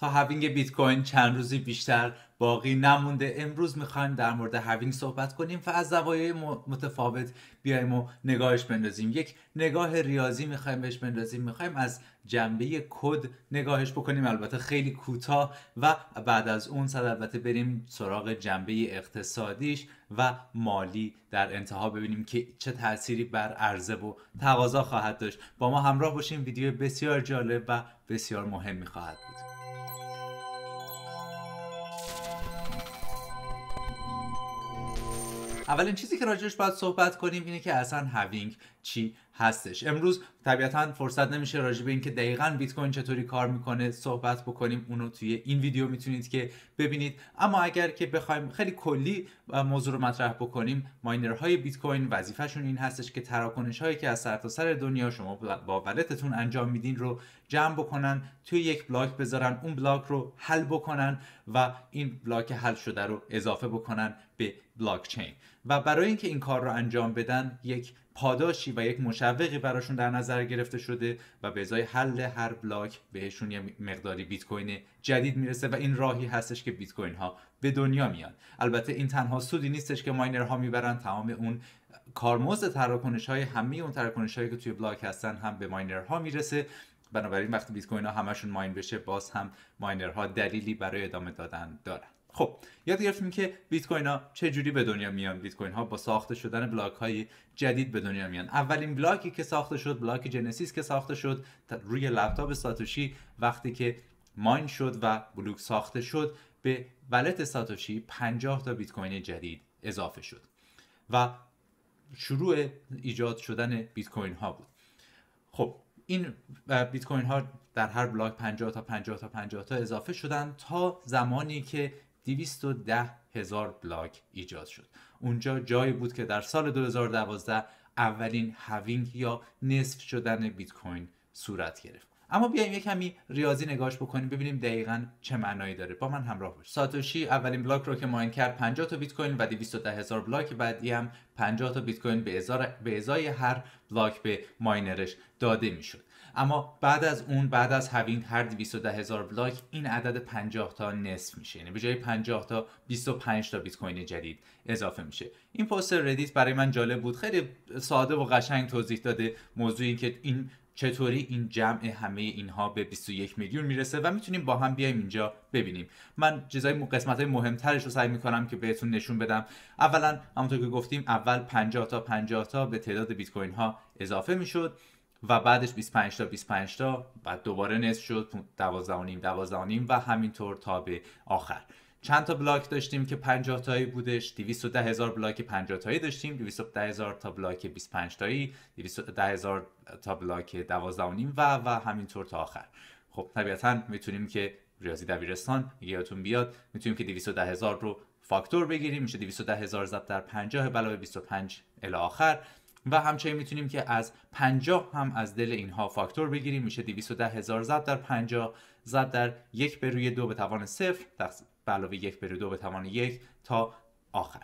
تا هاوینگ بیت کوین چند روزی بیشتر باقی نمونده امروز میخوایم در مورد هاوینگ صحبت کنیم و از زوایای متفاوت بیایم و نگاهش بندازیم یک نگاه ریاضی میخوایم بهش بندازیم میخوایم از جنبه کد نگاهش بکنیم البته خیلی کوتاه و بعد از اون صد البته بریم سراغ جنبه اقتصادیش و مالی در انتها ببینیم که چه تاثیری بر عرضه و تقاضا خواهد داشت با ما همراه باشیم ویدیو بسیار جالب و بسیار مهمی خواهد بود اولین چیزی که راجعش باید صحبت کنیم اینه که اصلا هاوینگ چی هستش امروز طبیعتا فرصت نمیشه راجع به اینکه دقیقا بیت کوین چطوری کار میکنه صحبت بکنیم اونو توی این ویدیو میتونید که ببینید اما اگر که بخوایم خیلی کلی موضوع رو مطرح بکنیم ماینرهای بیت کوین وظیفهشون این هستش که تراکنش هایی که از سرتاسر سر دنیا شما با ولتتون انجام میدین رو جمع بکنن توی یک بلاک بذارن اون بلاک رو حل بکنن و این بلاک حل شده رو اضافه بکنن به بلاک چین و برای اینکه این کار رو انجام بدن یک پاداشی و یک مشوقی براشون در نظر گرفته شده و به ازای حل هر بلاک بهشون یه مقداری بیت کوین جدید میرسه و این راهی هستش که بیت کوین ها به دنیا میان البته این تنها سودی نیستش که ماینرها میبرن تمام اون کارمزد تراکنش های همه اون تراکنش هایی که توی بلاک هستن هم به ماینرها میرسه بنابراین وقتی بیت کوین ها همشون ماین بشه باز هم ماینرها دلیلی برای ادامه دادن دارن خب یاد گرفتیم که بیت کوین ها چه جوری به دنیا میان بیت کوین ها با ساخته شدن بلاک های جدید به دنیا میان اولین بلاکی که ساخته شد بلاک جنسیس که ساخته شد روی لپتاپ ساتوشی وقتی که ماین شد و بلوک ساخته شد به ولت ساتوشی 50 تا بیت کوین جدید اضافه شد و شروع ایجاد شدن بیت کوین ها بود خب این بیت کوین ها در هر بلاک 50 تا 50 تا 50 تا اضافه شدن تا زمانی که 210 هزار بلاک ایجاد شد اونجا جایی بود که در سال 2012 اولین هاوینگ یا نصف شدن بیت کوین صورت گرفت اما بیایم یک کمی ریاضی نگاش بکنیم ببینیم دقیقا چه معنایی داره با من همراه باش ساتوشی اولین بلاک رو که ماین کرد 50 تا بیت کوین و 210 هزار بلاک بعدی هم 50 تا بیت کوین به ازای هر بلاک به ماینرش داده میشد اما بعد از اون بعد از هوین هر 210 هزار بلاک این عدد 50 تا نصف میشه یعنی به جای 50 تا 25 تا بیت کوین جدید اضافه میشه این پست ردیت برای من جالب بود خیلی ساده و قشنگ توضیح داده موضوع این که این چطوری این جمع همه اینها به 21 میلیون میرسه و میتونیم با هم بیایم اینجا ببینیم من جزای قسمت های مهمترش رو سعی میکنم که بهتون نشون بدم اولا همونطور که گفتیم اول 50 تا 50 تا به تعداد بیت کوین ها اضافه میشد و بعدش 25 تا 25 تا بعد دوباره نصف شد 12 و نیم و نیم و همینطور تا به آخر چند تا بلاک داشتیم که 50 تایی بودش 210 هزار بلاک 50 تایی داشتیم 210 هزار تا بلاک 25 تایی 210 هزار تا بلاک 12 و و و همینطور تا آخر خب طبیعتا میتونیم که ریاضی دبیرستان یادتون بیاد میتونیم که 210 هزار رو فاکتور بگیریم میشه 210 هزار ضرب در 50 به 25 الی آخر و همچنین میتونیم که از 50 هم از دل اینها فاکتور بگیریم میشه 210 هزار ضرب در 50 ضرب در یک به روی دو به توان صفر به علاوه یک به روی دو به توان یک تا آخر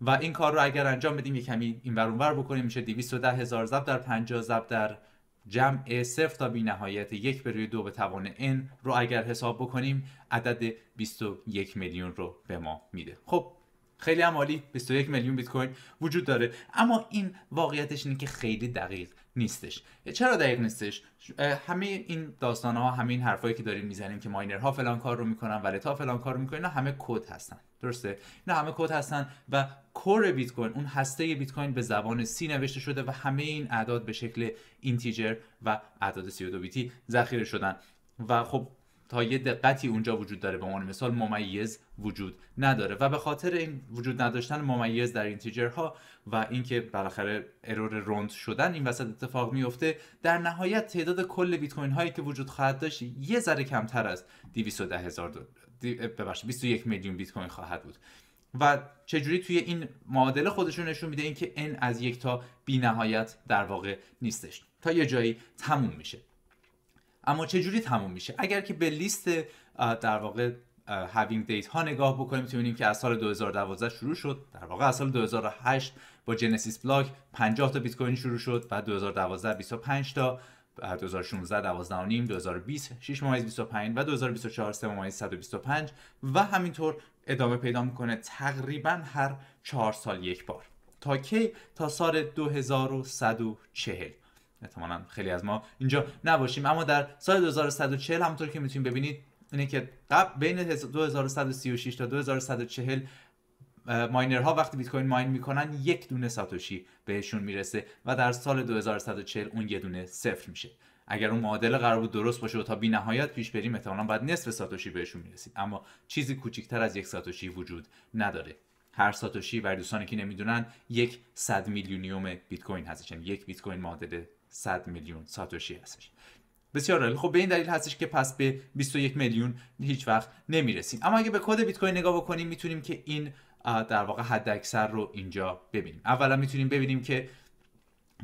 و این کار رو اگر انجام بدیم یک کمی این بر بکنیم میشه 210 هزار ضرب در 50 ضرب در جمع صفر تا بی نهایت یک به روی دو به توان n رو اگر حساب بکنیم عدد 21 میلیون رو به ما میده خب خیلی هم عالی 21 میلیون بیت کوین وجود داره اما این واقعیتش اینه که خیلی دقیق نیستش چرا دقیق نیستش همه این داستان ها همه این حرفایی که داریم میزنیم که ماینرها فلان کار رو میکنن ولی تا فلان کار رو میکنن اینا همه کد هستن درسته اینا همه کد هستن و کور بیت کوین اون هسته بیت کوین به زبان سی نوشته شده و همه این اعداد به شکل اینتیجر و اعداد 32 بیتی ذخیره شدن و خب تا یه دقتی اونجا وجود داره به عنوان مثال ممیز وجود نداره و به خاطر این وجود نداشتن ممیز در اینتیجرها و اینکه بالاخره ارور روند شدن این وسط اتفاق میفته در نهایت تعداد کل بیت کوین هایی که وجود خواهد داشت یه ذره کمتر از 210 هزار ببخشید 21 میلیون بیت کوین خواهد بود و چجوری توی این معادله خودشون نشون میده اینکه n از یک تا بی نهایت در واقع نیستش تا یه جایی تموم میشه اما چجوری تموم میشه اگر که به لیست در واقع هاوینگ دیت ها نگاه بکنیم میبینیم که از سال 2012 شروع شد در واقع از 2008 با جنسیس بلاک 50 تا بیت کوین شروع شد و 2012 25 تا 2016 12 نیم 2020 6 25 و 2024 3 و همینطور ادامه پیدا میکنه تقریبا هر 4 سال یک بار تا کی تا سال 2140 احتمالا خیلی از ما اینجا نباشیم اما در سال 2140 همونطور که میتونید ببینید اینه که قبل بین 2136 تا 2140 ماینرها وقتی بیت کوین ماین میکنن یک دونه ساتوشی بهشون میرسه و در سال 2140 اون یه دونه صفر میشه اگر اون معادله قرار بود درست باشه و تا بی نهایت پیش بریم احتمالا باید نصف ساتوشی بهشون میرسید اما چیزی کوچکتر از یک ساتوشی وجود نداره هر ساتوشی برای دوستانی که نمیدونن یک صد میلیونیوم بیت کوین هستش یعنی یک بیت کوین معادل 100 میلیون ساتوشی هستش بسیار خب به این دلیل هستش که پس به 21 میلیون هیچ وقت نمیرسیم اما اگه به کد بیت کوین نگاه بکنیم میتونیم که این در واقع حد اکثر رو اینجا ببینیم اولا میتونیم ببینیم که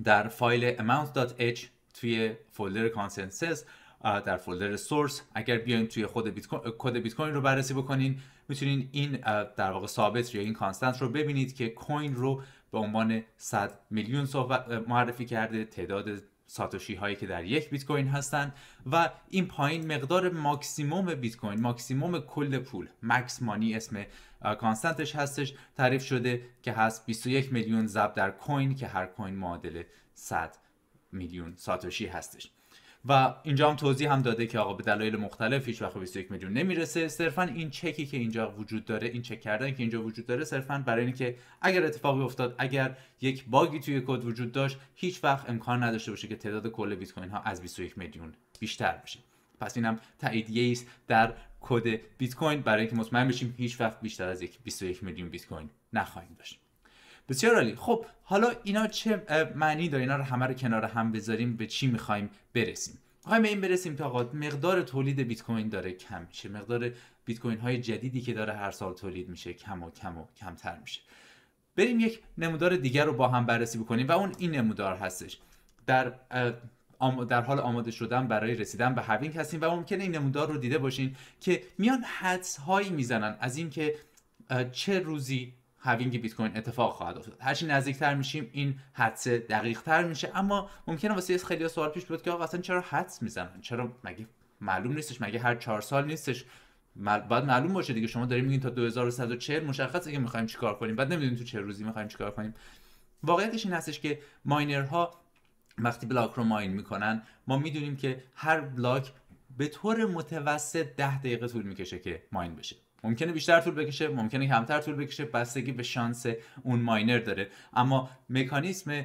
در فایل amount.h توی فولدر کانسنسس در فولدر سورس اگر بیایم توی خود بیت کد بیت کوین رو بررسی بکنین میتونین این در واقع ثابت یا این کانستنت رو ببینید که کوین رو به عنوان 100 میلیون معرفی کرده تعداد ساتوشی هایی که در یک بیت کوین هستند و این پایین مقدار ماکسیموم بیت کوین ماکسیموم کل پول مکس مانی اسم کانستنتش هستش تعریف شده که هست 21 میلیون زب در کوین که هر کوین معادل 100 میلیون ساتوشی هستش و اینجا هم توضیح هم داده که آقا به دلایل مختلف هیچ وقت 21 میلیون نمیرسه صرفا این چکی که اینجا وجود داره این چک کردن که اینجا وجود داره صرفا برای اینکه اگر اتفاقی افتاد اگر یک باگی توی کد وجود داشت هیچ وقت امکان نداشته باشه که تعداد کل بیت کوین ها از 21 میلیون بیشتر بشه پس اینم تاییدیه است در کد بیت کوین برای اینکه مطمئن بشیم هیچ وقت بیشتر از یک 21 میلیون بیت کوین نخواهیم داشت بسیار عالی خب حالا اینا چه معنی داره اینا رو همه رو کنار هم بذاریم به چی میخوایم برسیم میخوایم به این برسیم که آقا مقدار تولید بیت کوین داره کم چه مقدار بیت کوین های جدیدی که داره هر سال تولید میشه کم و کم و کمتر میشه بریم یک نمودار دیگر رو با هم بررسی بکنیم و اون این نمودار هستش در در حال آماده شدن برای رسیدن به هاوینگ هستیم و ممکنه این نمودار رو دیده باشین که میان حدس هایی میزنن از اینکه چه روزی هاوینگ بیت کوین اتفاق خواهد افتاد چی نزدیکتر میشیم این دقیق تر میشه اما ممکنه واسه خیلی سوال پیش بیاد که آقا اصلا چرا حدس میزنن چرا مگه معلوم نیستش مگه هر چهار سال نیستش بعد معلوم باشه دیگه شما دارین میگین تا 2140 مشخصه که میخوایم چیکار کنیم بعد نمیدونیم تو چه روزی میخوایم چیکار کنیم واقعیتش این هستش که ماینرها وقتی بلاک رو ماین میکنن ما میدونیم که هر بلاک به طور متوسط 10 دقیقه طول میکشه که ماین بشه ممکنه بیشتر طول بکشه ممکنه کمتر طول بکشه بستگی به شانس اون ماینر داره اما مکانیسم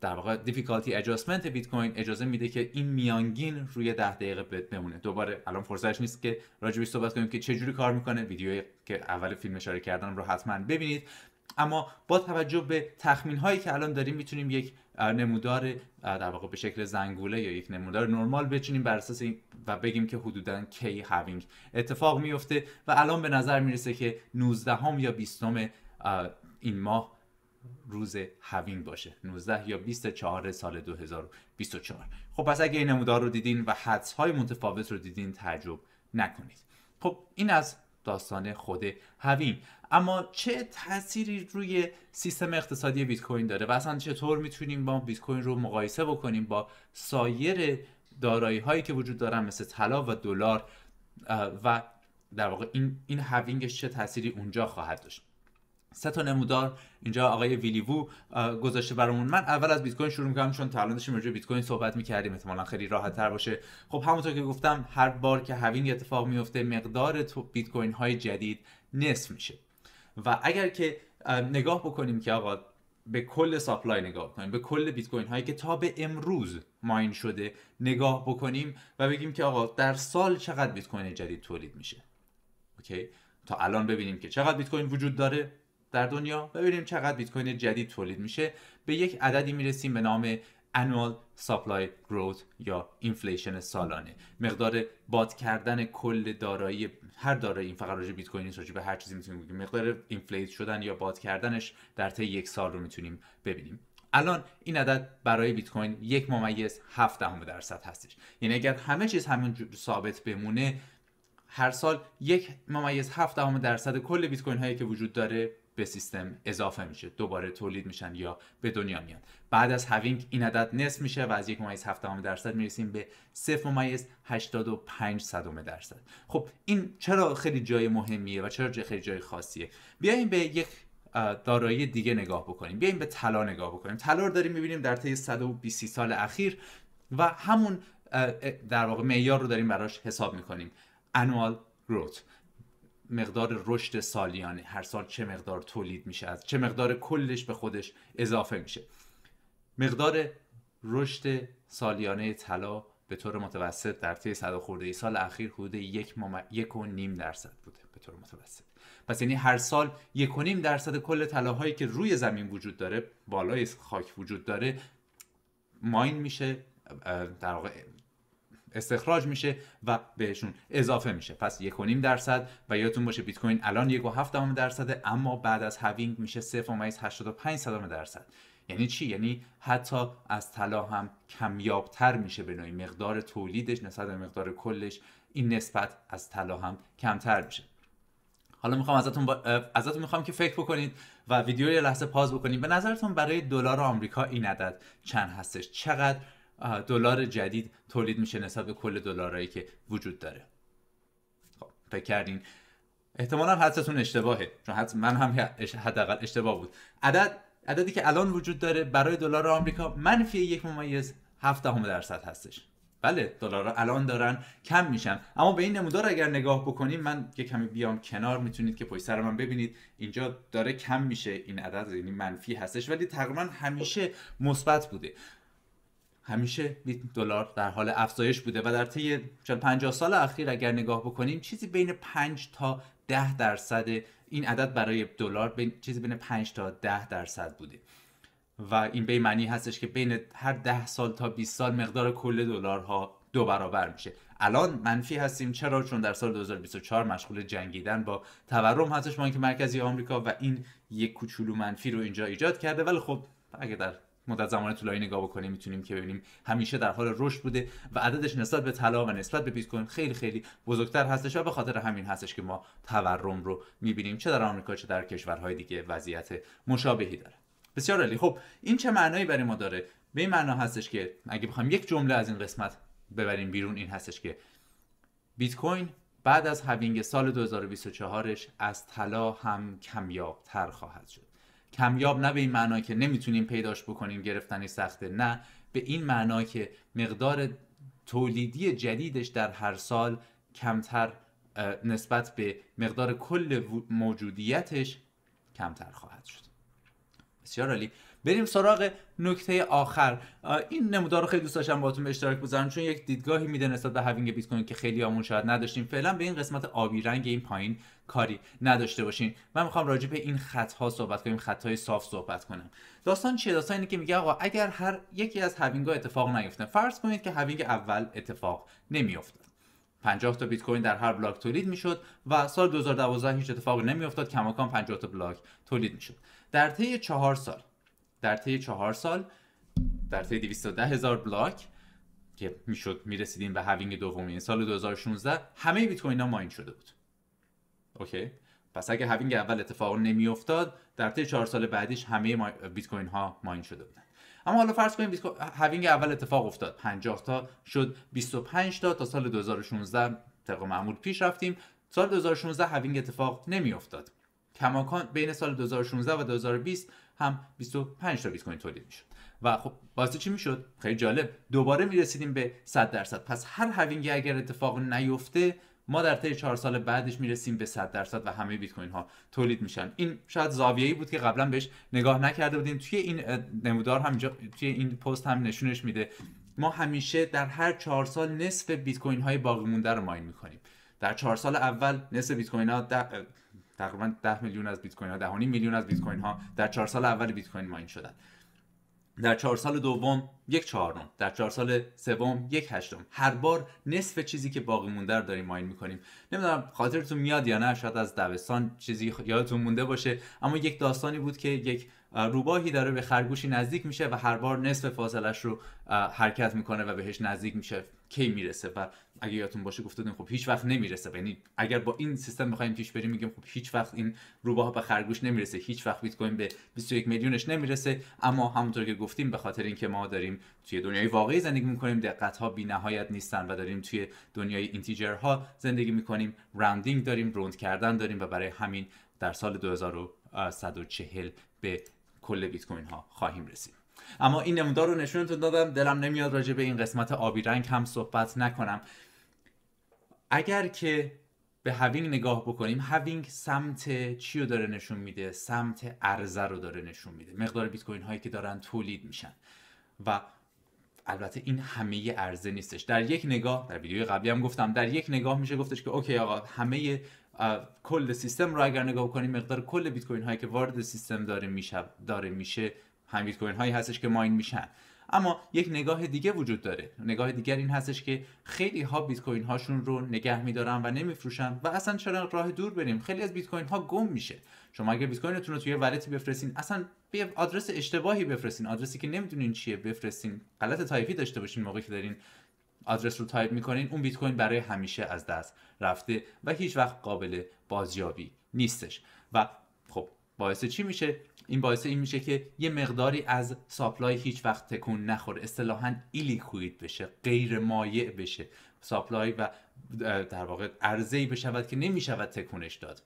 در واقع دیفیکالتی ادجاستمنت بیت کوین اجازه میده که این میانگین روی 10 دقیقه بمونه دوباره الان فرصتش نیست که راجبی صحبت کنیم که چه جوری کار میکنه ویدیویی که اول فیلم اشاره کردم رو حتما ببینید اما با توجه به تخمین هایی که الان داریم میتونیم یک نمودار در واقع به شکل زنگوله یا یک نمودار نرمال بچینیم بر اساس و بگیم که حدودا کی هاوینگ اتفاق میفته و الان به نظر میرسه که 19 هم یا 20 هم این ماه روز هاوینگ باشه 19 یا 24 سال 2024 خب پس اگه این نمودار رو دیدین و حدس های متفاوت رو دیدین تعجب نکنید خب این از داستان خود هاوینگ اما چه تاثیری روی سیستم اقتصادی بیت کوین داره و اصلا چطور میتونیم با بیت کوین رو مقایسه بکنیم با سایر دارایی هایی که وجود دارن مثل طلا و دلار و در واقع این این هاوینگش چه تاثیری اونجا خواهد داشت سه تا نمودار اینجا آقای ویلیوو گذاشته برامون من اول از بیت کوین شروع میکنم چون تا الان داشتیم بیت کوین صحبت میکردیم احتمالا خیلی راحت باشه خب همونطور که گفتم هر بار که هاوینگ اتفاق میفته مقدار بیت کوین های جدید نصف میشه و اگر که نگاه بکنیم که آقا به کل ساپلای نگاه کنیم به کل بیت کوین هایی که تا به امروز ماین شده نگاه بکنیم و بگیم که آقا در سال چقدر بیت کوین جدید تولید میشه اوکی تا الان ببینیم که چقدر بیت کوین وجود داره در دنیا ببینیم چقدر بیت کوین جدید تولید میشه به یک عددی میرسیم به نام annual supply growth یا اینفلیشن سالانه مقدار باد کردن کل دارایی هر دارایی این فقط راجع بیت کوین نیست به هر چیزی میتونیم بگیم مقدار اینفلیت شدن یا باد کردنش در طی یک سال رو میتونیم ببینیم الان این عدد برای بیت کوین یک ممیز هفت دهم درصد هستش یعنی اگر همه چیز همینجور ثابت بمونه هر سال یک ممیز هفت دهم درصد کل بیت کوین هایی که وجود داره به سیستم اضافه میشه دوباره تولید میشن یا به دنیا میان بعد از هاوینگ این عدد نصف میشه و از یک ممیز درصد میرسیم به و ممیز صد درصد خب این چرا خیلی جای مهمیه و چرا خیلی جای خاصیه بیایم به یک دارایی دیگه نگاه بکنیم بیایم به طلا نگاه بکنیم طلا رو داریم میبینیم در طی 120 سال اخیر و همون در واقع معیار رو داریم براش حساب میکنیم annual growth مقدار رشد سالیانه هر سال چه مقدار تولید میشه از چه مقدار کلش به خودش اضافه میشه مقدار رشد سالیانه طلا به طور متوسط در طی صد خورده ای سال اخیر حدود یک, مم... یک و نیم درصد بوده به طور متوسط پس یعنی هر سال یک و نیم درصد کل طلاهایی که روی زمین وجود داره بالای خاک وجود داره ماین میشه در واقع استخراج میشه و بهشون اضافه میشه پس 1.5 درصد و یادتون باشه بیت کوین الان 1.7 درصده اما بعد از هاوینگ میشه 0.85 درصد یعنی چی یعنی حتی از طلا هم کمیابتر میشه به نوعی مقدار تولیدش نسبت به مقدار کلش این نسبت از طلا هم کمتر میشه حالا میخوام ازتون با... ازتون میخوام که فکر بکنید و ویدیو یه لحظه پاز بکنید به نظرتون برای دلار آمریکا این عدد چند هستش چقدر دلار جدید تولید میشه نسبت به کل دلارهایی که وجود داره خب فکر کردین احتمالا حدستون اشتباهه چون حد من هم حداقل اشتباه بود عدد عددی که الان وجود داره برای دلار آمریکا منفی یک ممیز هفته درصد هستش بله دلار الان دارن کم میشن اما به این نمودار اگر نگاه بکنیم من که کمی بیام کنار میتونید که پشت سر من ببینید اینجا داره کم میشه این عدد یعنی منفی هستش ولی تقریبا همیشه مثبت بوده همیشه دلار در حال افزایش بوده و در طی 50 سال اخیر اگر نگاه بکنیم چیزی بین 5 تا 10 درصد این عدد برای دلار بین چیزی بین 5 تا 10 درصد بوده و این به معنی هستش که بین هر 10 سال تا 20 سال مقدار کل دلارها دو برابر میشه الان منفی هستیم چرا چون در سال 2024 مشغول جنگیدن با تورم هستش بانک مرکزی آمریکا و این یک کوچولو منفی رو اینجا ایجاد کرده ولی خب اگه در مدت زمان طولانی نگاه بکنیم میتونیم که ببینیم همیشه در حال رشد بوده و عددش نسبت به طلا و نسبت به بیت کوین خیلی خیلی بزرگتر هستش و به خاطر همین هستش که ما تورم رو میبینیم چه در آمریکا چه در کشورهای دیگه وضعیت مشابهی داره بسیار عالی خب این چه معنایی برای ما داره به این معنا هستش که اگه بخوام یک جمله از این قسمت ببریم بیرون این هستش که بیت کوین بعد از هوینگ سال 2024 ش از طلا هم کمیابتر خواهد شد کمیاب نه به این معنا که نمیتونیم پیداش بکنیم گرفتنی سخته نه به این معنا که مقدار تولیدی جدیدش در هر سال کمتر نسبت به مقدار کل موجودیتش کمتر خواهد شد بسیار عالی بریم سراغ نکته آخر این نمودار رو خیلی دوست داشتم باهاتون به اشتراک بذارم چون یک دیدگاهی میده نسبت به هاوینگ بیت کوین که خیلی آمون شاید نداشتیم فعلا به این قسمت آبی رنگ این پایین کاری نداشته باشین من میخوام راجع به این ها صحبت کنیم خطهای صاف صحبت کنم داستان چیه داستان اینه که میگه آقا اگر هر یکی از هاوینگ‌ها اتفاق نیفته فرض کنید که هاوینگ اول اتفاق نمیافتاد 50 تا بیت کوین در هر بلاک تولید میشد و سال 2012 هیچ اتفاقی نمیافتاد کماکان 50 تا بلاک تولید میشد در طی چهار سال در طی چهار سال در طی 210 هزار بلاک که میشد میرسیدیم به هاوینگ دومین یعنی سال 2016 همه بیت کوین ها ماین شده بود اوکی پس اگه هاوینگ اول اتفاق نمیافتاد در طی چهار سال بعدیش همه بیت کوین ها ماین شده بودن اما حالا فرض کنیم هاوینگ اول اتفاق افتاد 50 تا شد 25 تا تا سال 2016 طبق معمول پیش رفتیم سال 2016 هاوینگ اتفاق نمیافتاد کماکان بین سال 2016 و 2020 هم 25 تا بیت کوین تولید میشد و خب واسه چی میشد خیلی جالب دوباره میرسیدیم به 100 درصد پس هر هاوینگی اگر اتفاق نیفته ما در طی چهار سال بعدش میرسیم به 100 درصد و همه بیت کوین ها تولید میشن این شاید زاویه‌ای بود که قبلا بهش نگاه نکرده بودیم توی این نمودار هم توی این پست هم نشونش میده ما همیشه در هر چهار سال نصف بیت کوین های باقی مونده رو ماین میکنیم در چهار سال اول نصف بیت کوین ها ده... تقریبا 10 میلیون از بیت کوین ها 10 میلیون از بیت کوین ها در چهار سال اول بیت کوین ماین شدن در چهار سال دوم یک چهارم در چهار سال سوم یک هشتم هر بار نصف چیزی که باقی مونده رو داریم ماین میکنیم نمیدونم خاطرتون میاد یا نه شاید از دبستان چیزی یادتون مونده باشه اما یک داستانی بود که یک روباهی داره به خرگوشی نزدیک میشه و هر بار نصف فاصلش رو حرکت میکنه و بهش نزدیک میشه کی میرسه و اگه یادتون باشه گفته خب هیچ وقت نمیرسه یعنی اگر با این سیستم بخوایم پیش بریم میگیم خب هیچ وقت این روباه به خرگوش نمیرسه هیچ وقت بیت کوین به 21 میلیونش نمیرسه اما همونطور که گفتیم به خاطر اینکه ما داریم توی دنیای واقعی زندگی میکنیم دقت ها نهایت نیستن و داریم توی دنیای ها زندگی میکنیم راندینگ داریم روند کردن داریم و برای همین در سال 2140 به کل بیت کوین ها خواهیم رسید اما این نمودار رو نشونتون دادم دلم نمیاد راجع به این قسمت آبی رنگ هم صحبت نکنم اگر که به هاوینگ نگاه بکنیم هاوینگ سمت چی رو داره نشون میده سمت ارزه رو داره نشون میده مقدار بیت کوین هایی که دارن تولید میشن و البته این همه ارزه نیستش در یک نگاه در ویدیو قبلی هم گفتم در یک نگاه میشه گفتش که اوکی آقا همه کل سیستم رو اگر نگاه کنیم مقدار کل بیت کوین هایی که وارد سیستم داره میشه داره میشه هم بیت کوین هایی هستش که ماین میشن اما یک نگاه دیگه وجود داره نگاه دیگر این هستش که خیلی ها بیت کوین هاشون رو نگه میدارن و نمیفروشن و اصلا چرا راه دور بریم خیلی از بیت کوین ها گم میشه شما اگر بیت کوینتون رو توی ولتی بفرستین اصلا به آدرس اشتباهی بفرستین آدرسی که نمیدونین چیه بفرستین غلط تایپی داشته باشین موقعی که دارین آدرس رو تایپ میکنین اون بیت کوین برای همیشه از دست رفته و هیچ وقت قابل بازیابی نیستش و خب باعث چی میشه این باعث این میشه که یه مقداری از ساپلای هیچ وقت تکون نخوره اصطلاحا ایلیکوید بشه غیر مایع بشه ساپلای و در واقع عرضه ای بشود که نمیشود تکونش داد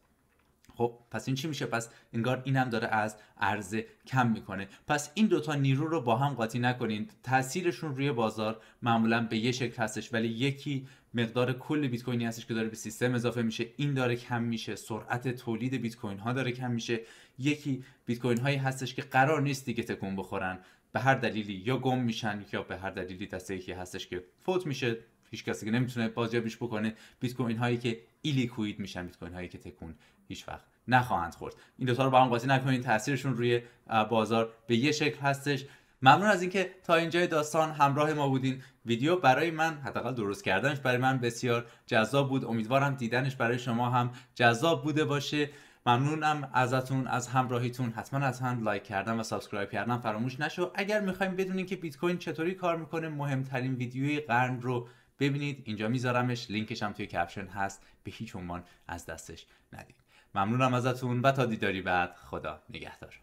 خب پس این چی میشه پس انگار اینم داره از عرضه کم میکنه پس این دوتا نیرو رو با هم قاطی نکنید تاثیرشون روی بازار معمولا به یه شکل هستش ولی یکی مقدار کل بیت کوینی هستش که داره به سیستم اضافه میشه این داره کم میشه سرعت تولید بیت کوین ها داره کم میشه یکی بیت کوین هایی هستش که قرار نیست دیگه تکون بخورن به هر دلیلی یا گم میشن یا به هر دلیلی دسته یکی هستش که فوت میشه هیچ کسی که نمیتونه بازیابیش بکنه بیت کوین هایی که ایلیکوید میشن بیت کوین هایی که تکون هیچ وقت نخواهند خورد این دوتا رو با هم قاطی نکنید تاثیرشون روی بازار به یه شکل هستش ممنون از اینکه تا اینجای داستان همراه ما بودین ویدیو برای من حداقل درست کردنش برای من بسیار جذاب بود امیدوارم دیدنش برای شما هم جذاب بوده باشه ممنونم ازتون از همراهیتون حتما از هم لایک کردن و سابسکرایب کردن فراموش نشو اگر میخوایم بدونین که بیت کوین چطوری کار میکنه مهمترین ویدیوی قرن رو ببینید اینجا میذارمش لینکش هم توی کپشن هست به هیچ عنوان از دستش ندید ممنونم ازتون و تا دیداری بعد خدا نگهدار